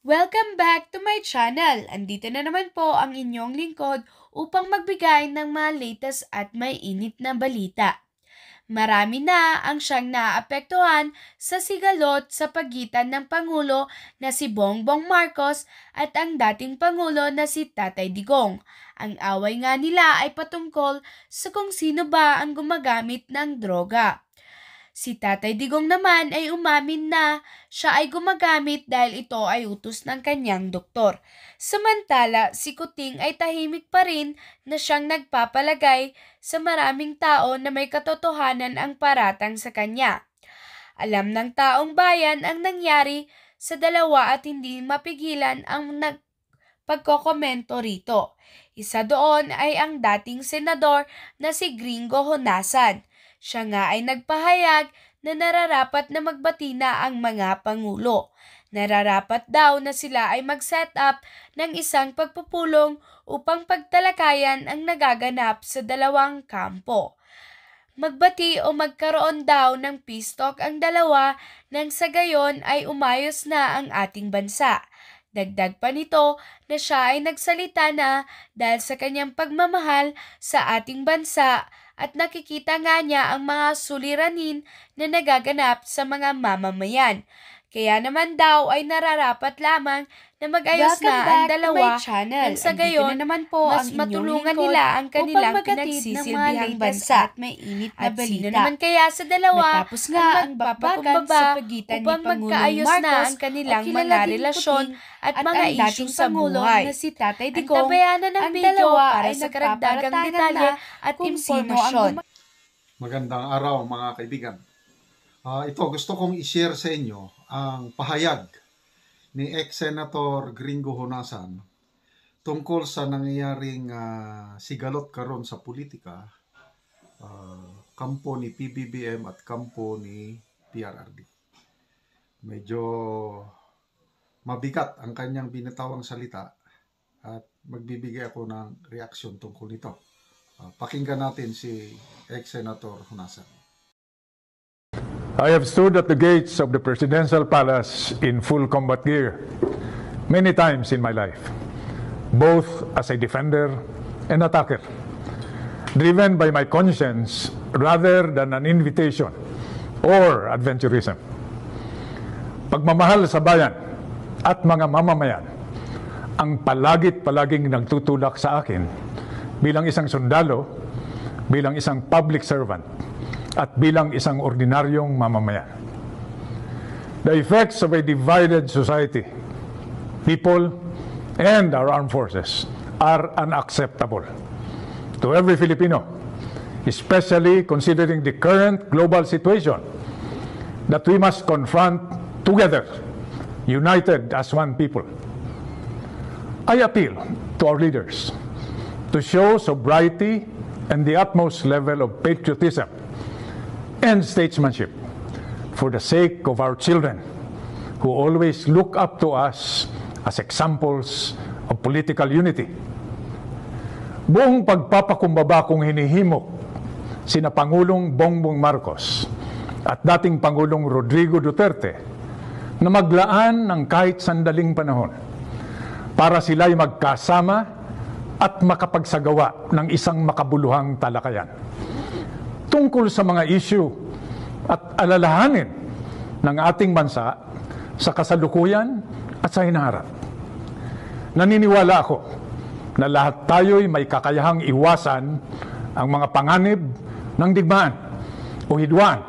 Welcome back to my channel! Andito na naman po ang inyong lingkod upang magbigay ng mga latest at may init na balita. Marami na ang siyang naapektuhan sa sigalot sa pagitan ng Pangulo na si Bongbong Marcos at ang dating Pangulo na si Tatay Digong. Ang away nga nila ay patungkol sa kung sino ba ang gumagamit ng droga. Si Tatay Digong naman ay umamin na siya ay gumagamit dahil ito ay utos ng kanyang doktor. Samantala, si Kuting ay tahimik pa rin na siyang nagpapalagay sa maraming tao na may katotohanan ang paratang sa kanya. Alam ng taong bayan ang nangyari sa dalawa at hindi mapigilan ang nag pagkokomento rito. Isa doon ay ang dating senador na si Gringo Honasan siya nga ay nagpahayag na nararapat na magbati na ang mga pangulo. Nararapat daw na sila ay mag-set up ng isang pagpupulong upang pagtalakayan ang nagaganap sa dalawang kampo. Magbati o magkaroon daw ng peace talk ang dalawa nang sa gayon ay umayos na ang ating bansa. Dagdag pa nito na siya ay nagsalita na dahil sa kanyang pagmamahal sa ating bansa at nakikita nga niya ang mga suliranin na nagaganap sa mga mamamayan. Kaya naman daw ay nararapat lamang na mag-ayos na ang dalawa nang sa gayon, na naman po mas ang matulungan nila ang kanilang pinagsisilbihang bansa at may init na balita. Sino naman kaya sa dalawa Natapos nga ang magpapakumbaba sa pagitan ni Pangulong Marcos na ang kanilang mga relasyon at, at mga isyu sa buhay. Na si Tatay Digong, ang tabayanan ng video para sa karagdagang detalye at impormasyon. Magandang araw mga kaibigan. Uh, ito gusto kong i-share sa inyo ang pahayag ni ex-senator Gringo Honasan tungkol sa nangyayaring uh, sigalot karon sa politika uh, kampo ni PBBM at kampo ni PRRD. Medyo mabigat ang kanyang binitawang salita at magbibigay ako ng reaksyon tungkol nito. Uh, pakinggan natin si ex-senator Honasan. I have stood at the gates of the presidential palace in full combat gear many times in my life, both as a defender and attacker, driven by my conscience rather than an invitation or adventurism. Pagmamahal sa bayan at mga mamamayan ang palagit-palaging nagtutulak sa akin bilang isang sundalo, bilang isang public servant at bilang isang ordinaryong mamamayan. The effects of a divided society, people, and our armed forces are unacceptable to every Filipino, especially considering the current global situation that we must confront together, united as one people. I appeal to our leaders to show sobriety and the utmost level of patriotism and statesmanship for the sake of our children who always look up to us as examples of political unity. Buong pagpapakumbaba kong hinihimok sina Pangulong Bongbong Marcos at dating Pangulong Rodrigo Duterte na maglaan ng kahit sandaling panahon para sila'y magkasama at makapagsagawa ng isang makabuluhang talakayan tungkol sa mga issue at alalahanin ng ating bansa sa kasalukuyan at sa hinaharap. Naniniwala ako na lahat tayo'y may kakayahang iwasan ang mga panganib ng digmaan o hidwaan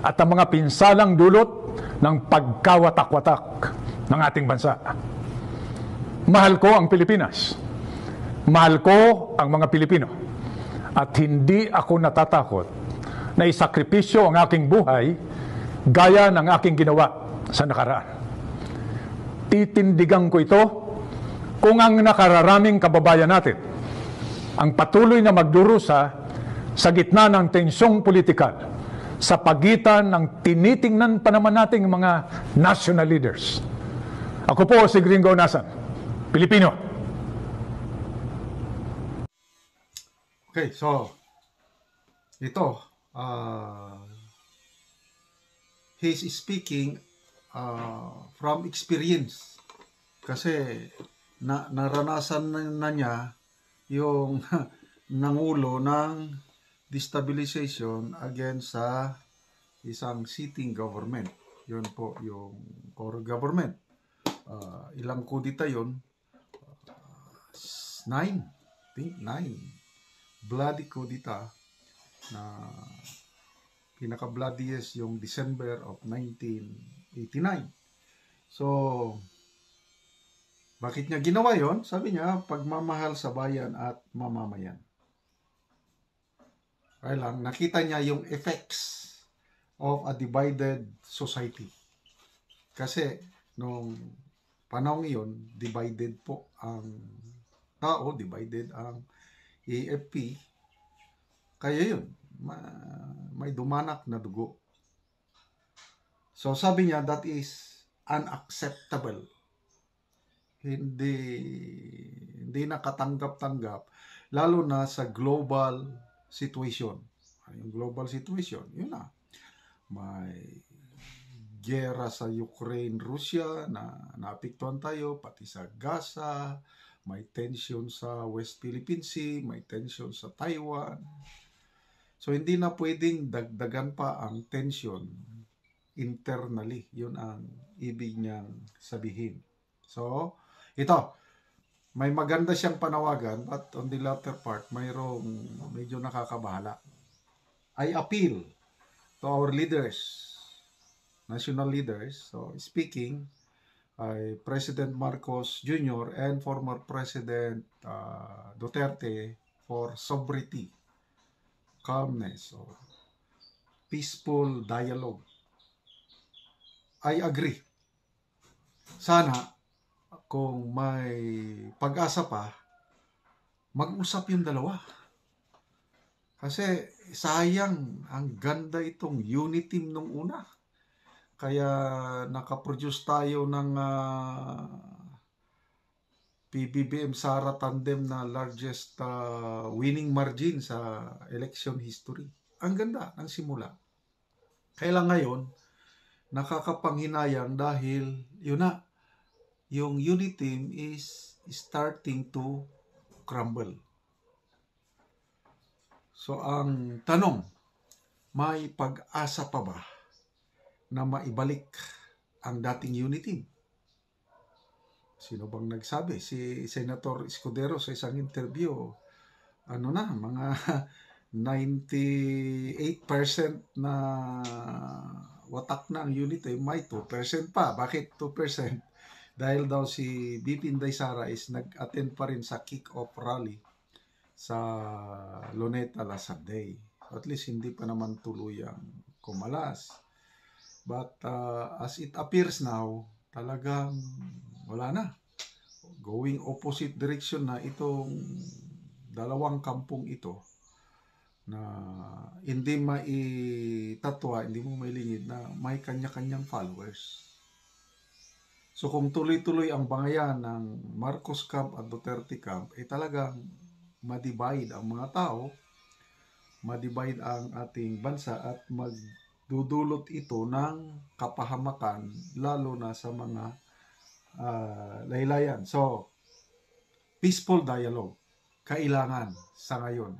at ang mga pinsalang dulot ng pagkawatak-watak ng ating bansa. Mahal ko ang Pilipinas. Mahal ko ang mga Pilipino at hindi ako natatakot na isakripisyo ang aking buhay gaya ng aking ginawa sa nakaraan. Titindigan ko ito kung ang nakararaming kababayan natin ang patuloy na magdurusa sa gitna ng tensyong politikal sa pagitan ng tinitingnan pa naman nating mga national leaders. Ako po si Gringo Nasan, Pilipino. Okay, so ito uh, he's speaking uh, from experience kasi na, naranasan na, na niya yung nangulo ng destabilization against sa isang sitting government. Yun po yung core government. Uh, ilang kudita yun? Uh, think 9 bloody kudita na pinaka-bloodiest yung December of 1989. So, bakit niya ginawa yon? Sabi niya, pagmamahal sa bayan at mamamayan. Kaya lang, nakita niya yung effects of a divided society. Kasi, nung panahon yon divided po ang tao, divided ang AFP, kaya yun, may dumanak na dugo. So sabi niya, that is unacceptable. Hindi, hindi nakatanggap-tanggap, lalo na sa global situation. Ah, yung global situation, yun na. May gera sa Ukraine, Russia, na naapektuhan tayo, pati sa Gaza, may tension sa West Philippine Sea, may tension sa Taiwan. So hindi na pwedeng dagdagan pa ang tension internally. Yun ang ibig niyang sabihin. So, ito, may maganda siyang panawagan but on the latter part, mayroong medyo nakakabahala. I appeal to our leaders, national leaders, so speaking ay President Marcos Jr. and former President uh, Duterte for sobriety, calmness, or peaceful dialogue. I agree. Sana kung may pag-asa pa, mag-usap yung dalawa. Kasi sayang, ang ganda itong unity nung una. Kaya nakaproduce tayo ng uh, ah, PBBM Sara Tandem na largest uh, winning margin sa election history. Ang ganda ng simula. Kaya ngayon, nakakapanghinayang dahil yun na, yung unit team is starting to crumble. So ang tanong, may pag-asa pa ba? na maibalik ang dating unity. Sino bang nagsabi? Si Senator Escudero sa isang interview, ano na, mga 98% na watak na ang unity, eh, may 2% pa. Bakit 2%? Dahil daw si BP Inday Sara is nag-attend pa rin sa kick-off rally sa Luneta last Sunday. at least hindi pa naman tuluyang kumalas But uh, as it appears now, talagang wala na. Going opposite direction na itong dalawang kampong ito na hindi maitatwa, hindi mo mailingid na may kanya-kanyang followers. So kung tuloy-tuloy ang bangayan ng Marcos Camp at Duterte Camp, eh talagang madivide ang mga tao, madivide ang ating bansa at mag dudulot ito ng kapahamakan lalo na sa mga uh, laylayan. So, peaceful dialogue kailangan sa ngayon.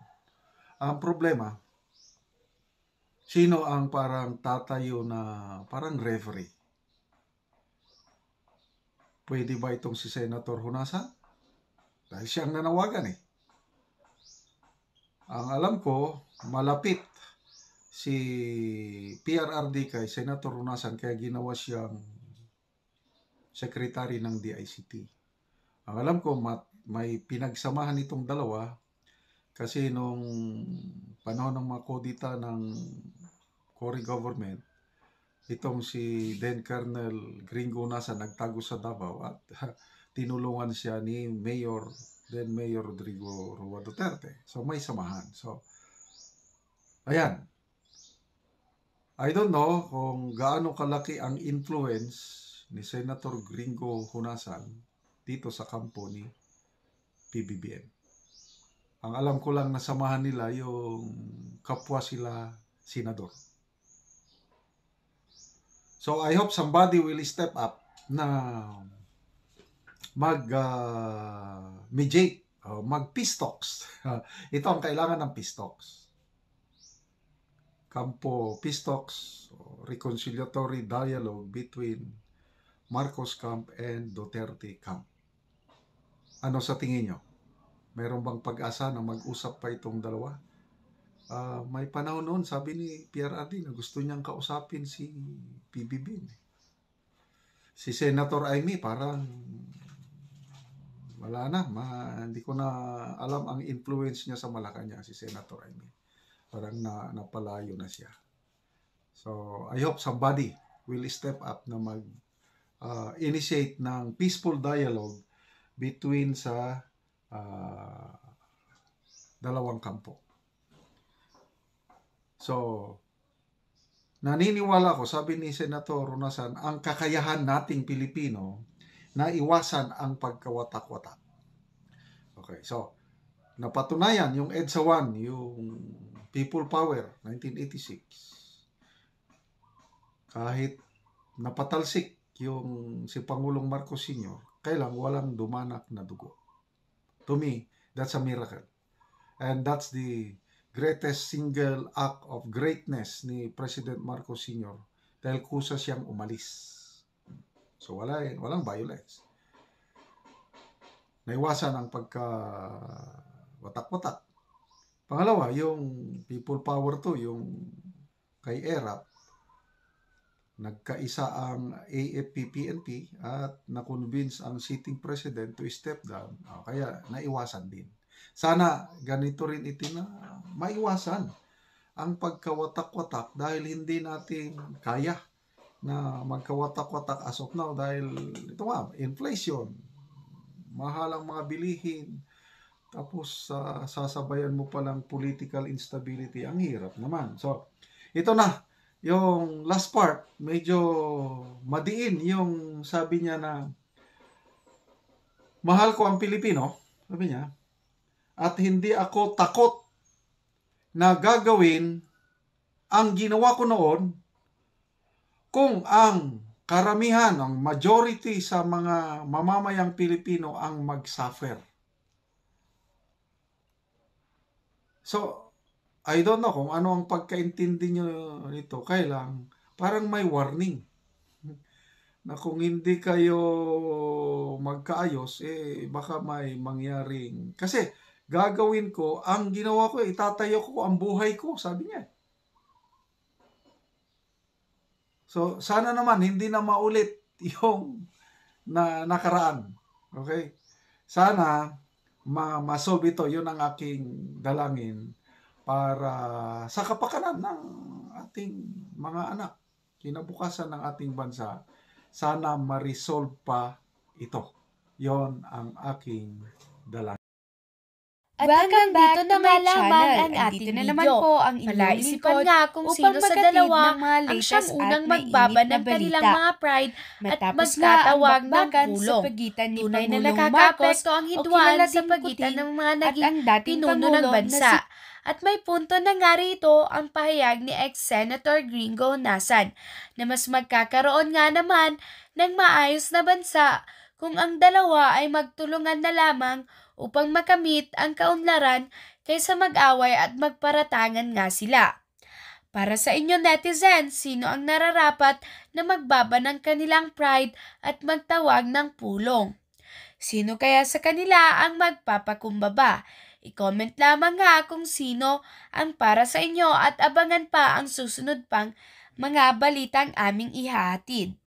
Ang problema, sino ang parang tatayo na parang referee? Pwede ba itong si Senator Hunasa? Dahil siyang nanawagan eh. Ang alam ko, malapit si PRRD kay Senator Runasan kaya ginawa siyang secretary ng DICT. Ang alam ko may pinagsamahan itong dalawa kasi nung panahon ng mga kodita ng Cory government, itong si then Colonel Gringo nasa nagtago sa Davao at tinulungan siya ni Mayor then Mayor Rodrigo Roa Duterte. So may samahan. So ayan, I don't know kung gaano kalaki ang influence ni Senator Gringo Hunasan dito sa kampo ni PBBM. Ang alam ko lang nasamahan nila yung kapwa sila senador. So I hope somebody will step up na mag uh, mediate, uh, mag peace Ito ang kailangan ng peace Campo Peace Talks, reconciliatory dialogue between Marcos Camp and Duterte Camp. Ano sa tingin nyo? Meron bang pag-asa na mag-usap pa itong dalawa? Uh, may panahon noon, sabi ni PRRD na gusto niyang kausapin si PBB. Si Senator Amy, parang wala na. Ma, hindi ko na alam ang influence niya sa Malacanang, si Senator Amy parang na, napalayo na siya. So, I hope somebody will step up na mag uh, initiate ng peaceful dialogue between sa uh, dalawang kampo. So, naniniwala ko, sabi ni Senator Ronasan, ang kakayahan nating Pilipino na iwasan ang pagkawatak-watak. Okay, so, napatunayan yung EDSA 1, yung People Power, 1986. Kahit napatalsik yung si Pangulong Marcos Sr., kailang walang dumanak na dugo. To me, that's a miracle. And that's the greatest single act of greatness ni President Marcos Sr. dahil kusa siyang umalis. So wala, eh, walang violence. Naiwasan ang pagka watak-watak Pangalawa, yung people power to, yung kay ERAP, nagkaisa ang AFP-PNP at na-convince ang sitting president to step down. kaya naiwasan din. Sana ganito rin itina, maiwasan ang pagkawatak-watak dahil hindi natin kaya na magkawatak-watak as of now dahil ito nga, inflation, mahal ang mga bilihin, tapos uh, sasabayan mo palang political instability. Ang hirap naman. So, ito na. Yung last part, medyo madiin yung sabi niya na mahal ko ang Pilipino. Sabi niya, at hindi ako takot na gagawin ang ginawa ko noon kung ang karamihan, ang majority sa mga mamamayang Pilipino ang mag-suffer. So, I don't know kung ano ang pagkaintindi nyo nito. Kaya parang may warning na kung hindi kayo magkaayos, eh baka may mangyaring. Kasi gagawin ko, ang ginawa ko, itatayo ko ang buhay ko, sabi niya. So, sana naman hindi na maulit yung na nakaraan. Okay? Sana ma masolve ito. Yun ang aking dalangin para sa kapakanan ng ating mga anak, kinabukasan ng ating bansa. Sana ma-resolve pa ito. Yon ang aking dalangin. At Welcome back dito na my channel. Ang ating na naman po ang inyong lingkod nga kung upang sino sa dalawa ang siyang unang magbaba ng kanilang mga pride at magkatawag ng kulo. pagitan ni Tunay na nakakapekto ang hidwaan sa pagitan ng mga naging pinuno ng bansa. At may punto na nga rito ang pahayag ni ex-Senator Gringo Nasan na mas magkakaroon nga naman ng maayos na bansa kung ang dalawa ay magtulungan na lamang upang makamit ang kaunlaran kaysa mag-away at magparatangan nga sila. Para sa inyo netizen, sino ang nararapat na magbaba ng kanilang pride at magtawag ng pulong? Sino kaya sa kanila ang magpapakumbaba? I-comment lamang nga kung sino ang para sa inyo at abangan pa ang susunod pang mga balitang aming ihatid.